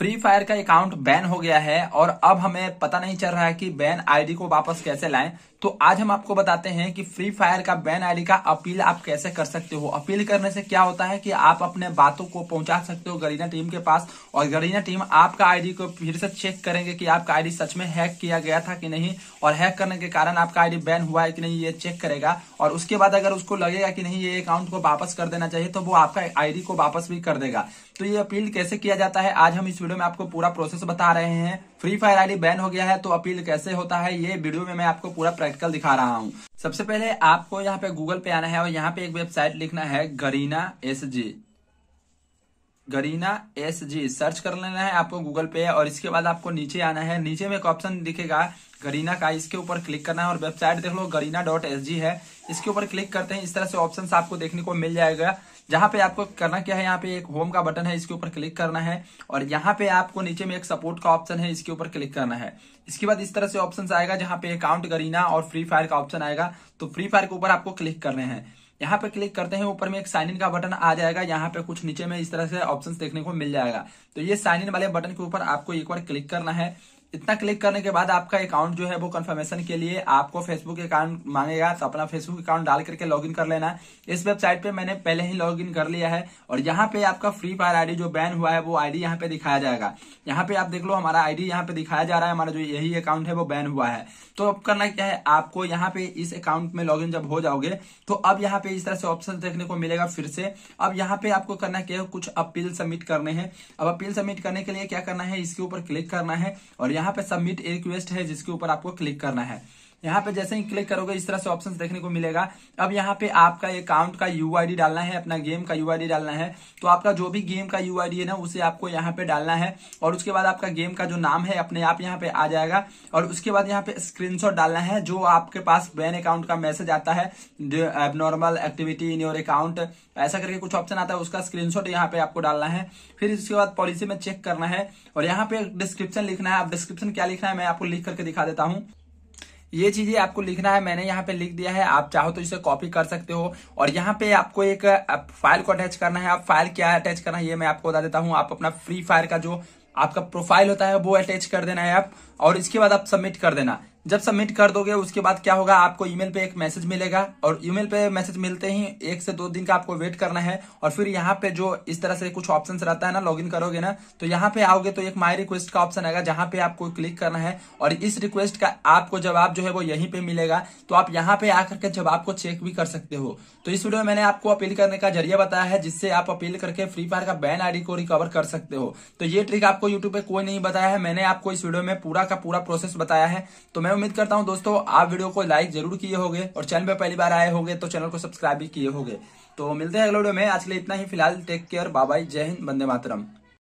free Fire का account ban हो गया है और अब हमें पता नहीं चल रहा है कि बैन आईडी को वापस कैसे लाएं तो आज हम आपको बताते हैं कि फ्री फायर का बैन आईडी का अपील आप कैसे कर सकते हो अपील करने से क्या होता है कि आप अपने बातों को पहुंचा सकते हो गरीना टीम के पास और गरीना टीम आपका आईडी को फिर से चेक करेंगे कि आपका आईडी सच में हैक किया गया था कि नहीं और हैक करने के कारण आपका आईडी बैन हुआ है कि नहीं ये चेक करेगा और उसके बाद अगर उसको लगेगा कि नहीं ये अकाउंट को वापस कर देना चाहिए तो वो आपका आईडी को वापस भी कर देगा तो ये अपील कैसे किया जाता है आज हम इस वीडियो में आपको पूरा प्रोसेस बता रहे हैं फ्री फायर आईडी बैन हो गया है तो अपील कैसे होता है ये वीडियो में मैं आपको पूरा प्रैक्टिकल दिखा रहा हूँ सबसे पहले आपको यहाँ पे गूगल पे आना है और यहाँ पे एक वेबसाइट लिखना है Garena S G Garena S G search कर लेना है आपको गूगल पे और इसके बाद आपको नीचे आना है नीचे में एक ऑप्शन दिखेगा गरीना का इसके ऊपर क्लिक करना है और वेबसाइट देख लो गरीना डॉट एस जी है इसके ऊपर क्लिक करते हैं इस तरह से ऑप्शन आपको देखने को मिल जाएगा जहाँ पे आपको करना क्या है यहाँ पे एक होम का बटन है इसके ऊपर क्लिक करना है और यहाँ पे आपको नीचे में एक सपोर्ट का ऑप्शन है इसके ऊपर क्लिक करना है इसके बाद इस तरह से ऑप्शन आएगा जहाँ पे अकाउंट गरीना और फ्री फायर का ऑप्शन आएगा तो फ्री फायर के ऊपर आपको क्लिक करने हैं यहाँ पे क्लिक करते हैं ऊपर में एक साइन इन का बटन आ जाएगा यहाँ पे कुछ नीचे में इस तरह से ऑप्शन देखने को मिल जाएगा तो ये साइन इन वाले बटन के ऊपर आपको एक बार क्लिक करना है इतना क्लिक करने के बाद आपका अकाउंट जो है वो कंफर्मेशन के लिए आपको फेसबुक अकाउंट मांगेगा तो अपना फेसबुक अकाउंट डाल करके लॉगिन कर लेना इस वेबसाइट पे मैंने पहले ही लॉगिन कर लिया है और यहाँ पे आपका फ्री फायर आईडी जो बैन हुआ है वो आईडी यहाँ पे दिखाया जाएगा यहाँ पे आप देख लो हमारा आईडी यहाँ पे दिखाया जा रहा है हमारा जो यही अकाउंट है वो बैन हुआ है तो अब करना क्या है आपको यहाँ पे इस अकाउंट में लॉग जब हो जाओगे तो अब यहाँ पे इस तरह से ऑप्शन देखने को मिलेगा फिर से अब यहाँ पे आपको करना क्या है कुछ अपील सबमिट करने हैं अब अपील सबमिट करने के लिए क्या करना है इसके ऊपर क्लिक करना है और यहाँ पे सबमिट एक रिक्वेस्ट है जिसके ऊपर आपको क्लिक करना है यहाँ पे जैसे ही क्लिक करोगे इस तरह से ऑप्शन देखने को मिलेगा अब यहाँ पे आपका अकाउंट का यू डालना है अपना गेम का यू डालना है तो आपका जो भी गेम का यू है ना उसे आपको यहाँ पे डालना है और उसके बाद आपका गेम का जो नाम है अपने आप यहाँ पे आ जाएगा और उसके बाद यहाँ पे स्क्रीन डालना है जो आपके पास बैन अकाउंट का मैसेज आता है abnormal activity in your account ऐसा करके कुछ ऑप्शन आता है उसका स्क्रीनशॉट यहाँ पे आपको डालना है फिर इसके बाद पॉलिसी में चेक करना है और यहाँ पे डिस्क्रिप्शन लिखना है आप डिस्क्रिप्शन क्या लिखना है मैं आपको लिख करके दिखा देता हूँ ये चीजें आपको लिखना है मैंने यहाँ पे लिख दिया है आप चाहो तो इसे कॉपी कर सकते हो और यहाँ पे आपको एक फाइल को अटैच करना है आप फाइल क्या अटैच करना है ये मैं आपको बता देता हूँ आप अपना फ्री फायर का जो आपका प्रोफाइल होता है वो अटैच कर देना है आप और इसके बाद आप सबमिट कर देना जब सबमिट कर दोगे उसके बाद क्या होगा आपको ईमेल पे एक मैसेज मिलेगा और ईमेल पे मैसेज मिलते ही एक से दो दिन का आपको वेट करना है और फिर यहाँ पे जो इस तरह से कुछ ऑप्शन रहता है ना लॉग करोगे ना तो यहाँ पे आओगे तो एक माई रिक्वेस्ट का ऑप्शन आएगा जहाँ पे आपको क्लिक करना है और इस रिक्वेस्ट का आपको जवाब जो है वो यहीं पे मिलेगा तो आप यहाँ पे आकर के जवाब को चेक भी कर सकते हो तो इस वीडियो में मैंने आपको अपील करने का जरिया बताया है जिससे आप अपील करके फ्री फायर का बैन आईडी को रिकवर कर सकते हो तो ये ट्रिक आपको यूट्यूब पे कोई नहीं बताया है मैंने आपको इस वीडियो में पूरा का पूरा प्रोसेस बताया है तो मैं मैं उम्मीद करता हूँ दोस्तों आप वीडियो को लाइक जरूर किए होगे और चैनल पर पहली बार आए होंगे तो चैनल को सब्सक्राइब भी किए होगे तो मिलते हैं अगले वीडियो में आज के लिए इतना ही फिलहाल टेक केयर बाबाई जय हिंद बंदे मातरम